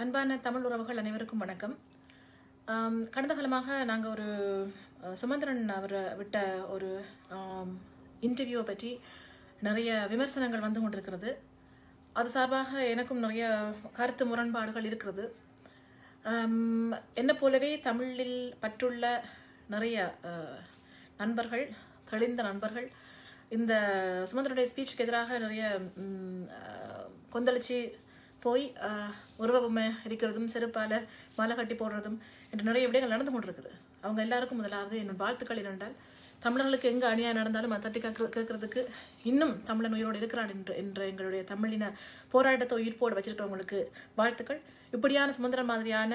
அன்பான தமிழ் உறவுகள் அனைவருக்கும் வணக்கம் கடந்த காலமாக நாங்கள் ஒரு சுமந்திரன் அவரை விட்ட ஒரு இன்டர்வியூவை பற்றி நிறைய விமர்சனங்கள் வந்து கொண்டிருக்கிறது அது சார்பாக எனக்கும் நிறைய கருத்து முரண்பாடுகள் இருக்கிறது என்னை போலவே தமிழில் பற்றுள்ள நிறைய நண்பர்கள் தெளிந்த நண்பர்கள் இந்த சுமந்திரனுடைய ஸ்பீச்சுக்கு எதிராக நிறைய கொந்தளிச்சு போய் பொம்மை இருக்கிறதும் செருப்பால் மாலை கட்டி போடுறதும் என்று நிறைய விடயங்கள் நடந்து கொண்டிருக்குது அவங்க எல்லாருக்கும் முதலாவது என்னோட வாழ்த்துக்கள் என்னென்றால் தமிழர்களுக்கு எங்கே அணியாக நடந்தாலும் அதை தட்டி கேட்கறதுக்கு இன்னும் தமிழன் உயிரோடு இருக்கிறான் என்று என்ற எங்களுடைய தமிழின போராட்டத்தை உயிர்ப்போடு வச்சிருக்கிறவங்களுக்கு வாழ்த்துக்கள் இப்படியான சுதந்திரம் மாதிரியான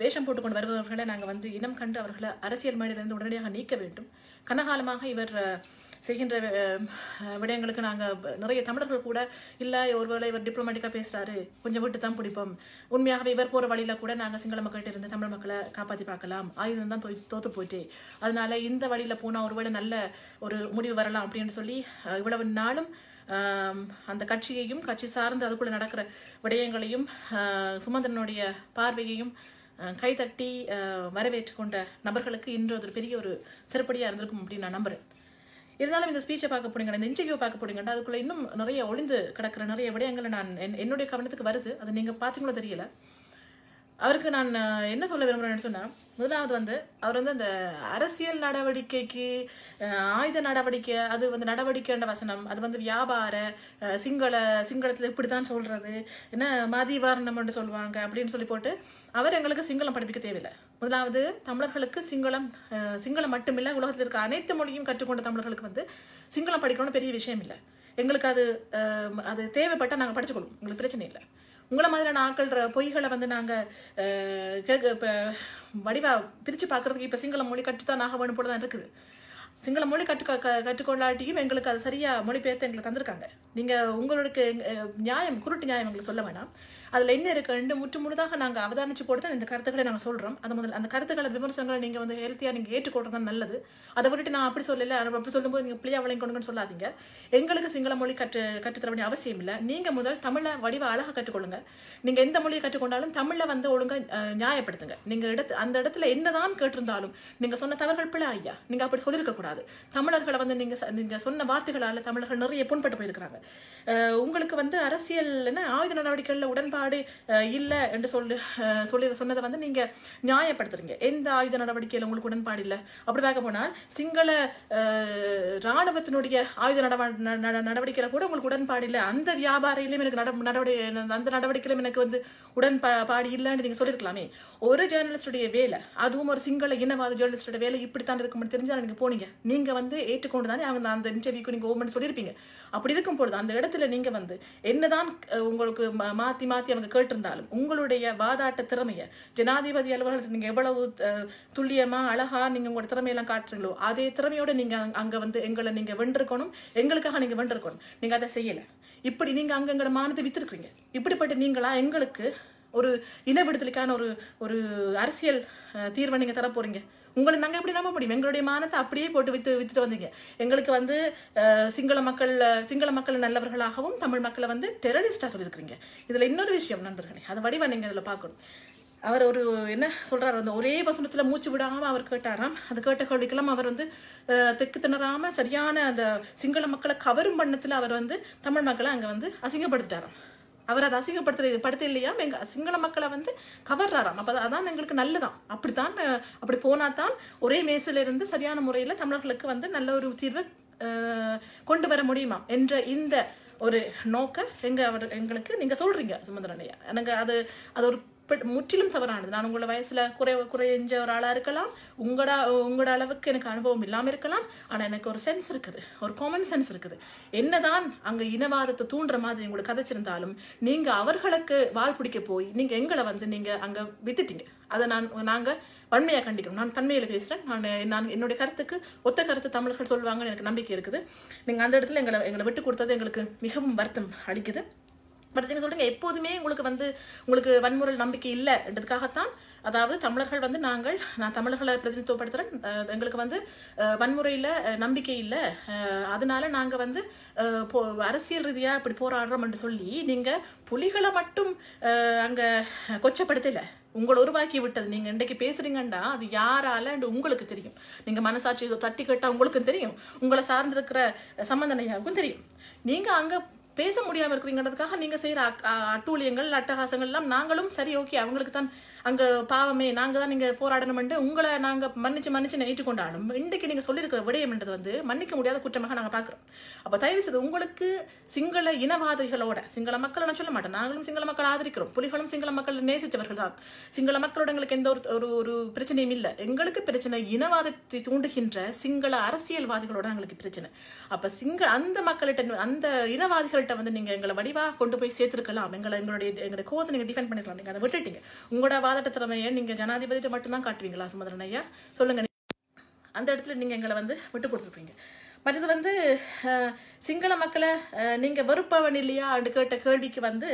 வேஷம் போட்டுக்கொண்டு வருபவர்களை நாங்கள் வந்து இனம் கண்டு அவர்களை அரசியல் மேடையிலிருந்து உடனடியாக நீக்க வேண்டும் கனகாலமாக இவர் செய்கின்ற விடயங்களுக்கு நாங்கள் நிறைய தமிழர்கள் கூட இல்லை ஒருவேளை இவர் டிப்ளமேட்டிக்காக பேசுகிறாரு கொஞ்சம் விட்டு தான் பிடிப்போம் உண்மையாகவே இவர் போகிற வழியில் கூட நாங்கள் சிங்கள மக்கள்கிட்ட இருந்து தமிழ் மக்களை காப்பாற்றி பார்க்கலாம் ஆயுதம் தான் தோற்று போயிட்டு அதனால இந்த வழியில் போனால் ஒருவேளை நல்ல ஒரு முடிவு வரலாம் அப்படின்னு சொல்லி இவ்வளவு நாளும் அந்த கட்சியையும் கட்சி சார்ந்து அதுக்குள்ளே நடக்கிற விடயங்களையும் சுமந்திரனுடைய பார்வையையும் கைதட்டி வரவேற்று கொண்ட நபர்களுக்கு இன்று அது பெரிய ஒரு சிறப்படியாக இருந்திருக்கும் அப்படின்னு நான் நம்புறேன் இருந்தாலும் இந்த ஸ்பீச்சை பார்க்க போடுங்க இந்த இன்டர்வியூ பார்க்க போனீங்கன்னா அதுக்குள்ளே இன்னும் நிறைய ஒளிந்து கிடக்கிற நிறைய விடயங்களை நான் என்னுடைய கவனத்துக்கு வருது அது நீங்கள் பார்த்தீங்களோ தெரியல அவருக்கு நான் என்ன சொல்ல விரும்புகிறேன்னு சொன்னால் முதலாவது வந்து அவர் வந்து அந்த அரசியல் நடவடிக்கைக்கு ஆயுத நடவடிக்கை அது வந்து நடவடிக்கைன்ற வசனம் அது வந்து வியாபார சிங்கள சிங்களத்தில் இப்படி தான் சொல்கிறது என்ன மதிவாரணம்னு சொல்லுவாங்க அப்படின்னு சொல்லி போட்டு அவர் எங்களுக்கு சிங்களம் படிப்பிக்க தேவையில்லை முதலாவது தமிழர்களுக்கு சிங்களம் சிங்களம் மட்டுமில்லை உலகத்தில் இருக்க அனைத்து மொழியும் கற்றுக்கொண்ட தமிழர்களுக்கு வந்து சிங்களம் படிக்கணும்னு பெரிய விஷயம் இல்லை எங்களுக்கு அது அது தேவைப்பட்டால் நாங்கள் படிச்சுக்கொள்வோம் எங்களுக்கு பிரச்சனை இல்லை உங்களை மாதிரியான ஆக்கள்ற பொய்களை வந்து நாங்கள் இப்போ வடிவாக பிரித்து பார்க்கறதுக்கு இப்போ சிங்கள மொழி கற்றுத்தான் நாகவேணும் போல தான் இருக்குது சிங்கள மொழி கற்று கற்றுக்கொள்ளாட்டியும் எங்களுக்கு அது சரியாக மொழிபெயர்த்து எங்களுக்கு தந்திருக்காங்க நீங்கள் உங்களுக்கு நியாயம் குருட்டு நியாயம் எங்களுக்கு சொல்ல வேணாம் அதில் என்ன இருக்குன்னு முற்று முழுதாக நாங்கள் அவதானிச்சு போட்டு தான் இந்த கருத்துக்களை நாங்கள் சொல்கிறோம் அது முதல்ல அந்த கருத்துக்களை விமர்சனங்களை நீங்கள் வந்து ஹெல்த்தியாக நீங்கள் ஏற்றுக்கொள்றது நல்லது அதை விட்டுட்டு நான் அப்படி சொல்லல அப்படி சொல்லும்போது நீங்கள் பிள்ளையா வழங்கிக்கொடுங்கன்னு சொல்லாதீங்க எங்களுக்கு சிங்கள மொழி கற்று கற்றுத்தர வேண்டிய அவசியம் இல்லை நீங்கள் முதல் தமிழை வடிவ அழகாக கற்றுக்கொள்ளுங்க நீங்கள் எந்த மொழியை கற்றுக்கொண்டாலும் தமிழை வந்து ஒழுங்காக நியாயப்படுத்துங்க நீங்கள் இடத்து அந்த இடத்துல என்னதான் கேட்டிருந்தாலும் நீங்கள் சொன்ன தவறுகள் பிள்ளை ஐயா நீங்கள் அப்படி சொல்லியிருக்கக்கூடாது தமிழர்களை வந்து நீங்கள் நீங்கள் சொன்ன வார்த்தைகளால் தமிழர்கள் நிறைய புண்பட்டு போயிருக்கிறாங்க உங்களுக்கு வந்து அரசியல் என்ன ஆயுத நடவடிக்கைகளில் உடன்பா முறைப்பாடு இல்லை என்று சொல்லி சொல்லி சொன்னதை வந்து நீங்கள் நியாயப்படுத்துறீங்க எந்த ஆயுத நடவடிக்கையில் உங்களுக்கு உடன்பாடு இல்லை அப்படி பார்க்க போனால் சிங்கள இராணுவத்தினுடைய ஆயுத நடவடிக்கையில் கூட உங்களுக்கு உடன்பாடு இல்லை அந்த வியாபாரியிலும் எனக்கு நடவடிக்கை அந்த நடவடிக்கையிலும் எனக்கு வந்து உடன்பாடு இல்லைன்னு நீங்கள் சொல்லியிருக்கலாமே ஒரு ஜேர்னலிஸ்டுடைய வேலை அதுவும் ஒரு சிங்கள இனவாத ஜேர்னலிஸ்டோட வேலை இப்படித்தான் இருக்கும்னு தெரிஞ்சா நீங்க போனீங்க நீங்கள் வந்து ஏற்றுக்கொண்டு தானே அவங்க அந்த இன்டர்வியூக்கு நீங்கள் ஓமன் சொல்லியிருப்பீங்க அப்படி இருக்கும்பொழுது அந்த இடத்துல நீங்கள் வந்து என்னதான் உங்களுக்கு மாற்றி மாற்றி பத்தி அவங்க கேட்டிருந்தாலும் உங்களுடைய வாதாட்ட திறமையை ஜனாதிபதி அலுவலகத்தில் நீங்கள் எவ்வளவு துல்லியமா அழகா நீங்க உங்களோட திறமையெல்லாம் காட்டுறீங்களோ அதே திறமையோட நீங்கள் அங்க வந்து எங்களை நீங்கள் வென்றிருக்கணும் எங்களுக்காக நீங்கள் வென்றிருக்கணும் நீங்கள் அதை செய்யலை இப்படி நீங்கள் அங்க எங்களை மானத்தை விற்றுருக்குறீங்க இப்படிப்பட்ட நீங்களா எங்களுக்கு ஒரு இன விடுதலுக்கான ஒரு ஒரு அரசியல் தீர்வை நீங்கள் தரப்போறீங்க போகிறீங்க உங்களை நாங்கள் எப்படி நம்ப முடியும் எங்களுடைய மானத்தை அப்படியே போட்டு வித்து வித்துட்டு வந்தீங்க எங்களுக்கு வந்து சிங்கள மக்கள் சிங்கள மக்கள் நல்லவர்களாகவும் தமிழ் மக்களை வந்து டெரரிஸ்டாக சொல்லியிருக்கிறீங்க இதில் இன்னொரு விஷயம் நண்பர்களே அதை வடிவ நீங்கள் இதில் பார்க்கணும் அவர் ஒரு என்ன சொல்கிறார் அந்த ஒரே வசனத்தில் மூச்சு விடாமல் அவர் கேட்டாராம் அது கேட்ட கேள்விக்கெல்லாம் அவர் வந்து தெக்கு திணறாமல் சரியான அந்த சிங்கள மக்களை கவரும் பண்ணத்தில் அவர் வந்து தமிழ் மக்களை அங்கே வந்து அசிங்கப்படுத்திட்டாராம் அவர் அதை அசிங்கப்படுத்துறது படுத்த இல்லையா எங்கள் சிங்கள மக்களை வந்து கவர்றாராம் அப்போ அதான் எங்களுக்கு நல்லதான் அப்படித்தான் அப்படி போனால் தான் ஒரே இருந்து சரியான முறையில் தமிழர்களுக்கு வந்து நல்ல ஒரு தீர்வை கொண்டு வர முடியுமா என்ற இந்த ஒரு நோக்க எங்க அவர் எங்களுக்கு நீங்க சொல்றீங்க சுமந்திரனையா எனக்கு அது அது ஒரு முற்றிலும் தவறானது நான் உங்களோட வயசுல குறை குறைஞ்ச ஒரு ஆளா இருக்கலாம் உங்களோட உங்களோட அளவுக்கு எனக்கு அனுபவம் இல்லாமல் இருக்கலாம் ஆனா எனக்கு ஒரு சென்ஸ் இருக்குது ஒரு காமன் சென்ஸ் இருக்குது என்னதான் அங்க இனவாதத்தை தூண்டுற மாதிரி உங்களுக்கு கதைச்சிருந்தாலும் நீங்க அவர்களுக்கு வால் பிடிக்க போய் நீங்க எங்களை வந்து நீங்க அங்க வித்துட்டீங்க அதை நான் நாங்கள் வன்மையா கண்டிக்கணும் நான் தன்மையில பேசுகிறேன் நான் நான் என்னுடைய கருத்துக்கு ஒத்த கருத்து தமிழர்கள் சொல்லுவாங்கன்னு எனக்கு நம்பிக்கை இருக்குது நீங்கள் அந்த இடத்துல எங்களை எங்களை விட்டு கொடுத்தது எங்களுக்கு மிகவும் வருத்தம் அளிக்குது பட் நீங்கள் சொல்கிறீங்க எப்போதுமே உங்களுக்கு வந்து உங்களுக்கு வன்முறை நம்பிக்கை இல்லைன்றதுக்காகத்தான் அதாவது தமிழர்கள் வந்து நாங்கள் நான் தமிழர்களை பிரதிநிதித்துவப்படுத்துகிறேன் எங்களுக்கு வந்து வன்முறையில் நம்பிக்கை இல்லை அதனால நாங்கள் வந்து அரசியல் ரீதியாக இப்படி போராடுறோம் என்று சொல்லி நீங்கள் புலிகளை மட்டும் அங்கே கொச்சப்படுத்தலை உங்களை உருவாக்கி விட்டது நீங்கள் இன்னைக்கு பேசுறீங்கன்னா அது யாரால உங்களுக்கு தெரியும் நீங்கள் மனசாட்சி தட்டி கேட்டா உங்களுக்கும் தெரியும் உங்களை சார்ந்திருக்கிற சம்பந்தனையாவுக்கும் தெரியும் நீங்கள் அங்கே பேச முடியாமல் இருக்கிறீங்கிறதுக்காக நீங்கள் செய்கிற அட்டூழியங்கள் அட்டகாசங்கள் எல்லாம் நாங்களும் சரி ஓகே அவங்களுக்கு தான் அங்கே பாவமே நாங்கள் தான் நீங்கள் போராடணுமென்று உங்களை நாங்கள் மன்னிச்சு மன்னிச்சு நேற்று கொண்டாடும் இன்றைக்கு நீங்கள் சொல்லியிருக்கிற விடயம்ன்றது வந்து மன்னிக்க முடியாத குற்றமாக நாங்கள் பார்க்குறோம் அப்போ தயவு செய்து உங்களுக்கு சிங்கள இனவாதிகளோட சிங்கள மக்களை நான் சொல்ல மாட்டேன் நாங்களும் சிங்கள மக்கள் ஆதரிக்கிறோம் புலிகளும் சிங்கள மக்கள் நேசித்தவர்கள் தான் சிங்கள மக்களோட எங்களுக்கு எந்த ஒரு ஒரு பிரச்சனையும் இல்லை எங்களுக்கு பிரச்சனை இனவாதத்தை தூண்டுகின்ற சிங்கள அரசியல்வாதிகளோட எங்களுக்கு பிரச்சனை அப்போ சிங்கள அந்த மக்கள்கிட்ட அந்த இனவாதிகள் கிட்ட வந்து நீங்கள் எங்களை வடிவாக கொண்டு போய் சேர்த்துருக்கலாம் எங்களை எங்களுடைய எங்களுடைய கோர்ஸ் நீங்கள் டிஃபெண்ட் பண்ணிக்கலாம் நீங்கள் அதை விட்டுட்டீங்க உங்களோட வாதட்ட திறமையை நீங்கள் ஜனாதிபதியிட்ட மட்டும்தான் காட்டுவீங்களா சுமந்திரன் ஐயா சொல்லுங்கள் அந்த இடத்துல நீங்கள் எங்களை வந்து விட்டு கொடுத்துருப்பீங்க மற்றது வந்து சிங்கள மக்களை நீங்கள் வெறுப்பவன் இல்லையா அண்டு கேட்ட கேள்விக்கு வந்து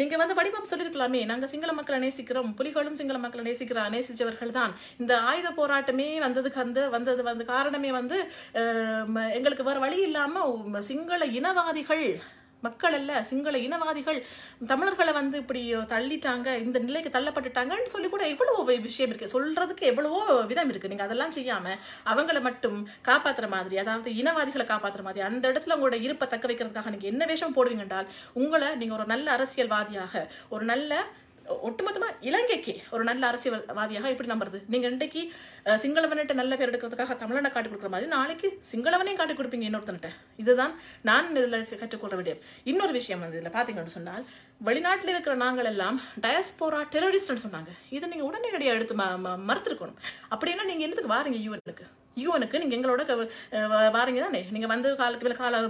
நீங்கள் வந்து வடிவம் சொல்லியிருக்கலாமே நாங்கள் சிங்கள மக்களை நேசிக்கிறோம் புலிகளும் சிங்கள மக்களை நேசிக்கிற நேசிச்சவர்கள் தான் இந்த ஆயுத போராட்டமே வந்ததுக்கு வந்து வந்தது வந்து காரணமே வந்து எங்களுக்கு வேறு வழி இல்லாமல் சிங்கள இனவாதிகள் மக்கள் அல்ல சிங்கள இனவாதிகள் தமிழர்களை வந்து இப்படி தள்ளிட்டாங்க இந்த நிலைக்கு தள்ளப்பட்டுட்டாங்கன்னு சொல்லி கூட எவ்வளவோ விஷயம் இருக்கு சொல்றதுக்கு எவ்வளவோ விதம் இருக்கு நீங்க அதெல்லாம் செய்யாம அவங்கள மட்டும் காப்பாத்துற மாதிரி அதாவது இனவாதிகளை காப்பாத்துற மாதிரி அந்த இடத்துல உங்களோட இருப்பை தக்க வைக்கிறதுக்காக நீங்க என்ன வேஷம் போடுவீங்க என்றால் உங்களை நீங்க ஒரு நல்ல அரசியல்வாதியாக ஒரு நல்ல ஒட்டுமொத்த இலங்கைக்கு ஒரு நல்ல அரசியல்வாதியாக எப்படி நம்புறது நீங்கள் இன்றைக்கு சிங்களவன்கிட்ட நல்ல பேர் எடுக்கிறதுக்காக தமிழனை காட்டி கொடுக்குற மாதிரி நாளைக்கு சிங்களவனையும் காட்டி கொடுப்பீங்க இன்னொருத்தன்ட்ட இதுதான் நான் இதில் கற்றுக்கொள்ள விடயம் இன்னொரு விஷயம் வந்து இதில் பார்த்தீங்கன்னு சொன்னால் வெளிநாட்டில் இருக்கிற நாங்கள் எல்லாம் டயஸ்போரா டெரரிஸ்ட்னு சொன்னாங்க இதை நீங்கள் உடனடியாக எடுத்து ம மறுத்துருக்கணும் அப்படின்னா நீங்கள் என்னதுக்கு வாருங்க யூஎனுக்கு யூஎனுக்கு நீங்கள் எங்களோட வாரீங்க தானே நீங்கள் வந்து காலத்து மேல கால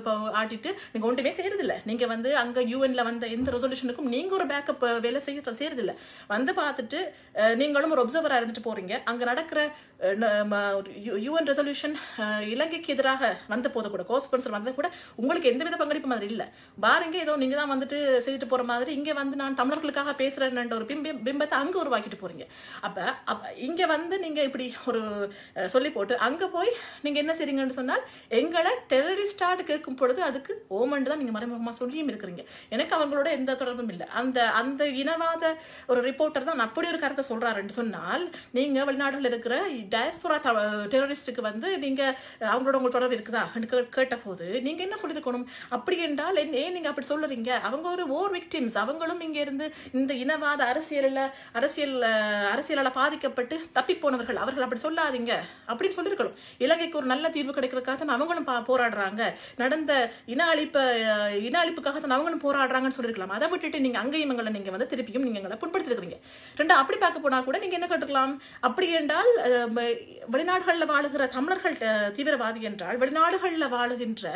ஆட்டிட்டு நீங்கள் ஒன்றுமே செய்யறதில்ல நீங்கள் வந்து அங்கே யூஎனில் வந்த எந்த ரெசல்யூஷனுக்கும் நீங்கள் ஒரு பேக்கப் வேலை செய்ய செய்யறதில்ல வந்து பார்த்துட்டு நீங்களும் ஒரு ஒப்சர்வராக இருந்துட்டு போகிறீங்க அங்கே நடக்கிற யூஎன் ரெசல்யூஷன் இலங்கைக்கு எதிராக வந்த போது கூட கோஸ்பன்சர் வந்த கூட உங்களுக்கு எந்தவித பங்களிப்பு மாதிரி இல்லை பாருங்க ஏதோ நீங்கள் தான் வந்துட்டு செய்துட்டு போகிற மாதிரி இங்கே வந்து நான் தமிழர்களுக்காக பேசுறேன் ஒரு பிம்பத்தை அங்கே உருவாக்கிட்டு போகிறீங்க அப்போ இங்கே வந்து நீங்கள் இப்படி ஒரு சொல்லி போட்டு அங்கே அங்கே போய் நீங்கள் என்ன செய்றீங்கன்னு சொன்னால் எங்களை டெரரிஸ்டாக கேட்கும் பொழுது அதுக்கு ஓமன் தான் நீங்கள் மறைமுகமாக சொல்லியும் இருக்கிறீங்க எனக்கு அவங்களோட எந்த தொடர்பும் இல்லை அந்த அந்த இனவாத ஒரு ரிப்போர்ட்டர் தான் அப்படி ஒரு கருத்தை சொல்கிறாருன்னு சொன்னால் நீங்கள் வெளிநாட்டில் இருக்கிற டயஸ்புரா டெரரிஸ்ட்டுக்கு வந்து நீங்கள் அவங்களோட உங்களுக்கு தொடர்பு இருக்குதா கேட்ட போது நீங்கள் என்ன சொல்லியிருக்கணும் அப்படி என்றால் ஏன் நீங்கள் அப்படி சொல்லுறீங்க அவங்க ஒரு ஓர் விக்டிம்ஸ் அவங்களும் இங்கே இருந்து இந்த இனவாத அரசியலில் அரசியல் அரசியலால் பாதிக்கப்பட்டு தப்பி போனவர்கள் அவர்கள் அப்படி சொல்லாதீங்க அப்படின்னு சொல்லியிருக்கணும் வரும் இலங்கைக்கு ஒரு நல்ல தீர்வு கிடைக்கிறதுக்காக தான் அவங்களும் போராடுறாங்க நடந்த இன அழிப்ப இன அழிப்புக்காக தான் அவங்களும் போராடுறாங்கன்னு சொல்லியிருக்கலாம் அதை விட்டுட்டு நீங்க அங்கேயும் எங்களை நீங்க வந்து திருப்பியும் நீங்க எங்களை புண்படுத்திருக்கிறீங்க ரெண்டு அப்படி பார்க்க போனா கூட நீங்க என்ன கட்டுக்கலாம் அப்படி என்றால் வெளிநாடுகளில் வாழுகிற தமிழர்கள் தீவிரவாதி என்றால் வெளிநாடுகளில் வாழுகின்ற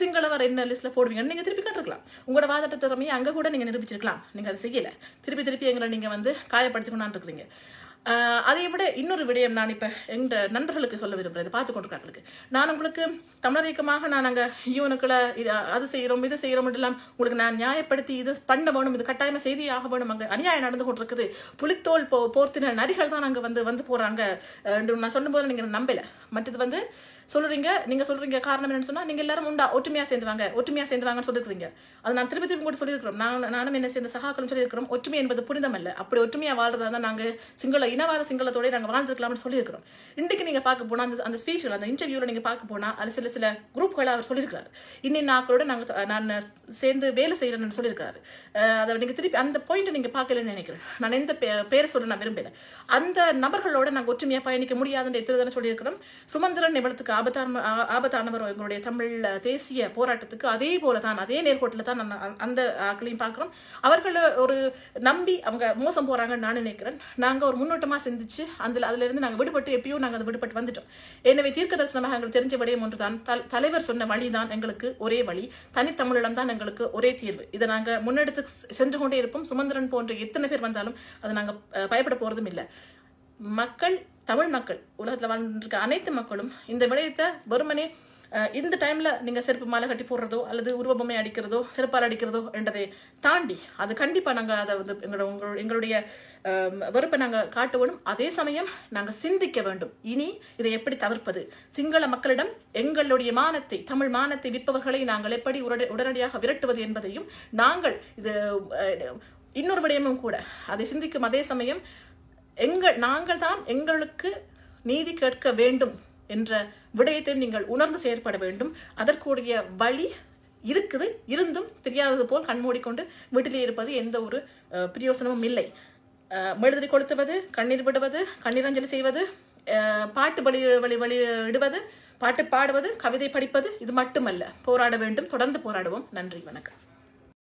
சிங்களவர் என்ன லிஸ்ட்ல போடுவீங்கன்னு நீங்க திருப்பி கட்டுருக்கலாம் உங்களோட வாதட்ட திறமையை அங்க கூட நீங்க நிரூபிச்சிருக்கலாம் நீங்க அதை செய்யல திருப்பி திருப்பி எங்களை நீங்க வந்து காயப்படுத்தி இருக்கிறீங்க அதை விட இன்னொரு விடயம் நான் இப்போ எங்கள் நண்பர்களுக்கு சொல்ல விரும்புகிறேன் பார்த்து கொண்டிருக்கிறாங்களுக்கு நான் உங்களுக்கு தமிழர் இயக்கமாக நான் நாங்கள் யூனுக்களை அது செய்கிறோம் இது செய்கிறோம் எல்லாம் உங்களுக்கு நான் நியாயப்படுத்தி இது பண்ண வேணும் இது கட்டாயமாக செய்தியாக வேணும் அங்கே அநியாயம் நடந்து கொண்டிருக்குது புலித்தோல் போ போர்த்தின நரிகள் தான் அங்கே வந்து வந்து போகிறாங்க நான் சொல்லும்போது நீங்கள் நம்பலை மற்றது வந்து சொல்கிறீங்க நீங்கள் சொல்கிறீங்க காரணம் என்னென்னு சொன்னால் நீங்கள் எல்லாரும் உண்டா ஒற்றுமையாக சேர்ந்துவாங்க ஒற்றுமையாக சேர்ந்துவாங்கன்னு சொல்லியிருக்கிறீங்க அது நான் திருப்பி திருப்பி கூட சொல்லியிருக்கிறோம் நான் நானும் என்ன சேர்ந்த சகாக்களும் சொல்லியிருக்கிறோம் ஒற்றுமை என்பது புனிதமல்ல அப்படி ஒற்றுமையாக வாழ்றதா தான் நாங்கள் சிங்கள இனவாத சிங்களத்தோடய நாங்கள் வாழ்ந்துருக்கலாம்னு சொல்லியிருக்கிறோம் இன்றைக்கு நீங்கள் பார்க்க போனால் அந்த அந்த ஸ்பீச்சில் அந்த இன்டர்வியூவில் நீங்கள் பார்க்க போனால் அது சில சில குரூப்களை அவர் சொல்லியிருக்கிறார் இன்னும் நாக்களோட நாங்கள் நான் சேர்ந்து வேலை செய்கிறேன்னு சொல்லியிருக்காரு அதை நீங்கள் திருப்பி அந்த பாயிண்ட்டை நீங்கள் பார்க்கலன்னு நினைக்கிறேன் நான் எந்த பேரை சொல்ல நான் விரும்பலை அந்த நபர்களோட நாங்கள் ஒற்றுமையாக பயணிக்க முடியாதுன்ற எத்தனை சொல்லியிருக்கிறோம் சுமந்திரன் நிபலத்துக்கு ஆபத்தான ஆபத்தானவர் எங்களுடைய தமிழ் தேசிய போராட்டத்துக்கு அதே போல தான் அதே நேர்கோட்டில் தான் நான் அந்த ஆட்களையும் பார்க்குறோம் அவர்களை ஒரு நம்பி அவங்க மோசம் போகிறாங்கன்னு நான் நினைக்கிறேன் நாங்கள் ஒரு முன்னோட்டி மேலோட்டமாக சிந்திச்சு அந்த அதிலிருந்து நாங்கள் விடுபட்டு எப்பயோ நாங்கள் அதை விடுபட்டு வந்துட்டோம் எனவே தீர்க்க தரிசனமாக எங்களுக்கு தெரிஞ்ச விடயம் ஒன்றுதான் தலைவர் சொன்ன வழி தான் எங்களுக்கு ஒரே வழி தனித்தமிழிடம் தான் எங்களுக்கு ஒரே தீர்வு இதை நாங்கள் முன்னெடுத்து சென்று கொண்டே இருப்போம் சுமந்திரன் போன்ற எத்தனை பேர் வந்தாலும் அதை நாங்கள் பயப்பட போகிறதும் இல்லை மக்கள் தமிழ் மக்கள் உலகத்தில் வாழ்ந்துருக்க அனைத்து மக்களும் இந்த விடயத்தை வெறுமனே இந்த டைமில் நீங்கள் செருப்பு மாலை கட்டி போடுறதோ அல்லது உருவபொம்மை அடிக்கிறதோ செருப்பால் அடிக்கிறதோ என்றதை தாண்டி அது கண்டிப்பாக நாங்கள் அதை வந்து எங்களோட எங்களுடைய வெறுப்பை நாங்கள் காட்டுவோம் அதே சமயம் நாங்கள் சிந்திக்க வேண்டும் இனி இதை எப்படி தவிர்ப்பது சிங்கள மக்களிடம் எங்களுடைய மானத்தை தமிழ் மானத்தை விற்பவர்களை நாங்கள் எப்படி உடனடியாக விரட்டுவது என்பதையும் நாங்கள் இது இன்னொரு விடயமும் கூட அதை சிந்திக்கும் அதே சமயம் எங்கள் நாங்கள் தான் எங்களுக்கு நீதி கேட்க வேண்டும் என்ற விடயத்தை நீங்கள் உணர்ந்து செயற்பட வேண்டும் அதற்குரிய வழி இருக்குது இருந்தும் தெரியாதது போல் கண்மூடிக்கொண்டு வீட்டிலே இருப்பது எந்த ஒரு பிரயோசனமும் இல்லை மெழுதிரி கொளுத்துவது கண்ணீர் விடுவது கண்ணீரஞ்சலி செய்வது பாட்டு வழி வழி விடுவது பாட்டு பாடுவது கவிதை படிப்பது இது மட்டுமல்ல போராட வேண்டும் தொடர்ந்து போராடுவோம் நன்றி வணக்கம்